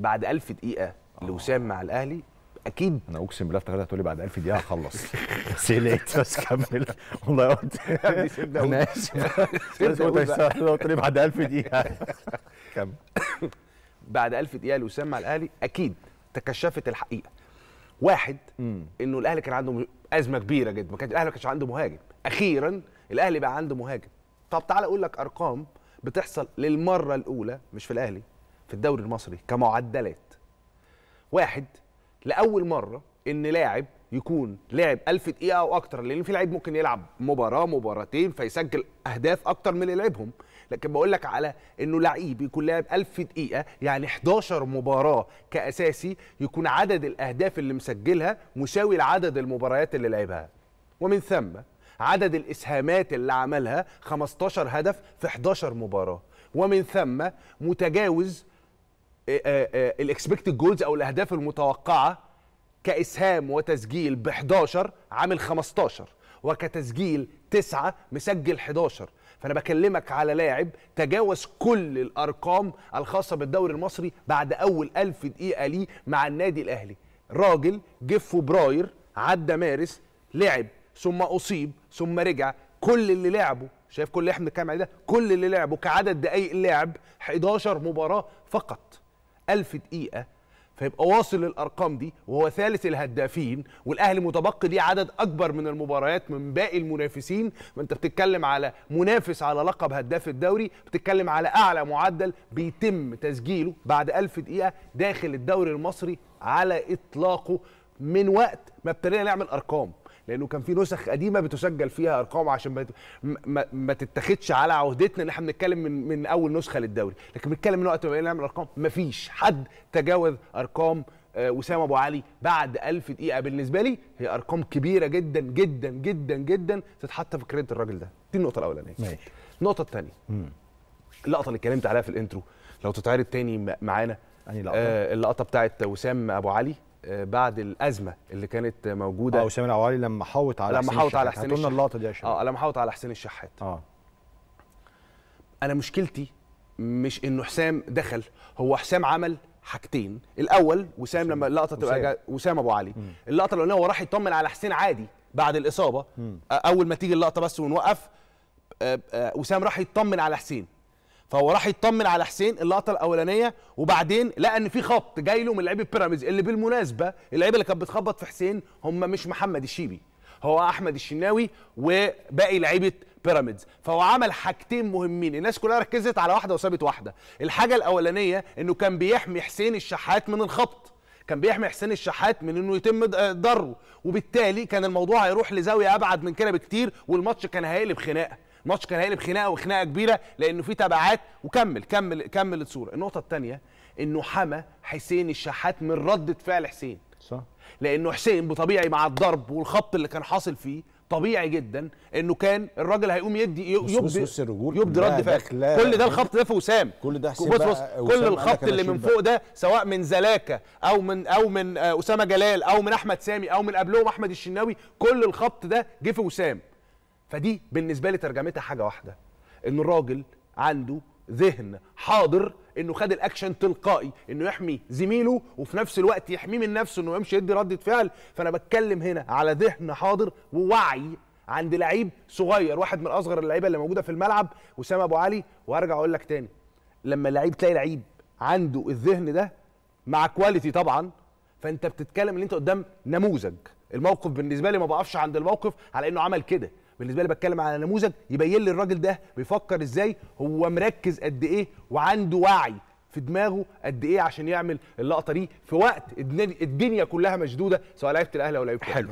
بعد 1000 دقيقه لوسام مع الاهلي اكيد انا اقسم بالله تقول لي بعد 1000 دقيقه هخلص لقيت بس كمل والله يا انا اسف قلت لي بعد 1000 دقيقه كمل بعد 1000 دقيقه لوسام مع الاهلي اكيد تكشفت الحقيقه واحد انه الاهلي كان عنده ازمه كبيره جدا ما كانش الاهلي ما كانش عنده مهاجم اخيرا الاهلي بقى عنده مهاجم طب تعالى اقول لك ارقام بتحصل للمره الاولى مش في الاهلي في الدوري المصري كمعدلات واحد لاول مره ان لاعب يكون لعب 1000 دقيقه او اكتر لان في لعيب ممكن يلعب مباراه مباراتين فيسجل اهداف اكتر من اللي لعبهم لكن بقول لك على انه لعيب يكون لعب 1000 دقيقه يعني 11 مباراه كاساسي يكون عدد الاهداف اللي مسجلها مساوي لعدد المباريات اللي لعبها ومن ثم عدد الاسهامات اللي عملها 15 هدف في 11 مباراه ومن ثم متجاوز آه، آه، آه، الاكسبكتد جولز او الاهداف المتوقعه كاسهام وتسجيل ب 11 عامل 15 وكتسجيل 9 مسجل 11 فانا بكلمك على لاعب تجاوز كل الارقام الخاصه بالدوري المصري بعد اول 1000 دقيقه ليه مع النادي الاهلي راجل جه في فبراير عدى مارس لعب ثم اصيب ثم رجع كل اللي لعبه شايف كل اللي احنا بنتكلم عليه ده كل اللي لعبه كعدد دقائق اللعب 11 مباراه فقط 1000 دقيقه فيبقى واصل للارقام دي وهو ثالث الهدافين والاهلي متبقي ليه عدد اكبر من المباريات من باقي المنافسين ما انت بتتكلم على منافس على لقب هداف الدوري بتتكلم على اعلى معدل بيتم تسجيله بعد 1000 دقيقه داخل الدوري المصري على اطلاقه من وقت ما ابتدينا نعمل ارقام لانه كان في نسخ قديمه بتسجل فيها ارقام عشان ما ما, ما تتاخدش على عهدتنا ان احنا بنتكلم من من اول نسخه للدوري لكن بنتكلم من وقت ما بقينا نعمل ارقام ما فيش حد تجاوز ارقام وسام آه، ابو علي بعد 1000 دقيقه بالنسبه لي هي ارقام كبيره جدا جدا جدا جدا تتحط في كريدت الراجل ده دي النقطه الاولانيه ماشي النقطه الثانيه اللقطه اللي اتكلمت عليها في الانترو لو تتعرض تاني معانا آه اللقطه بتاعت وسام ابو علي آه، بعد الازمه اللي كانت موجوده اه وسام عوالي لما حوط على لما حوط على حسين الشحات اللقطه دي يا اه لما حوط على حسين الشحات اه انا مشكلتي مش انه حسام دخل هو حسام عمل حاجتين الاول وسام لما اللقطه تبقى وسام. وسام ابو علي مم. اللقطه اللي هو راح يطمن على حسين عادي بعد الاصابه مم. اول ما تيجي اللقطه بس ونوقف آه، آه، وسام راح يطمن على حسين فهو راح يطمن على حسين اللقطه الاولانيه وبعدين لقى ان في خبط جاي له من لعيبه بيراميدز اللي بالمناسبه اللعيبه اللي كانت بتخبط في حسين هم مش محمد الشيبي هو احمد الشناوي وباقي لعيبه بيراميدز فهو عمل حاجتين مهمين الناس كلها ركزت على واحده وسابت واحده الحاجه الاولانيه انه كان بيحمي حسين الشحات من الخبط كان بيحمي حسين الشحات من انه يتم ضره وبالتالي كان الموضوع هيروح لزاويه ابعد من كده بكتير والماتش كان هيقلب خناقه الماتش كان هيقلب خناقه وخناقه كبيره لانه في تبعات وكمل كمل كمل الصوره النقطه الثانيه انه حمى حسين الشحات من رده فعل حسين صح لانه حسين بطبيعي مع الضرب والخبط اللي كان حاصل فيه طبيعي جدا انه كان الراجل هيقوم يدي يبدي يبدي رد فعل كل ده الخبط ده في وسام كل ده حسين بص بص كل الخبط اللي من فوق ده سواء من زلاكه او من او من آه، اسامه جلال او من احمد سامي او من قبلهم احمد الشناوي كل الخبط ده جه في وسام فدي بالنسبه لي ترجمتها حاجه واحده ان الراجل عنده ذهن حاضر انه خد الاكشن تلقائي انه يحمي زميله وفي نفس الوقت يحميه من نفسه انه يمشي يدي رده فعل فانا بتكلم هنا على ذهن حاضر ووعي عند لعيب صغير واحد من اصغر اللعيبه اللي موجوده في الملعب وسام ابو علي وهرجع اقول لك تاني لما لعيب تلاقي لعيب عنده الذهن ده مع كواليتي طبعا فانت بتتكلم ان انت قدام نموذج الموقف بالنسبه لي ما بقفش عند الموقف على انه عمل كده بالنسبه لي بتكلم على نموذج يبين لي الراجل ده بيفكر ازاي هو مركز قد ايه وعنده وعي في دماغه قد ايه عشان يعمل اللقطه دي في وقت الدنيا كلها مشدوده سواء لعيبه الاهلي او لعيبه حلو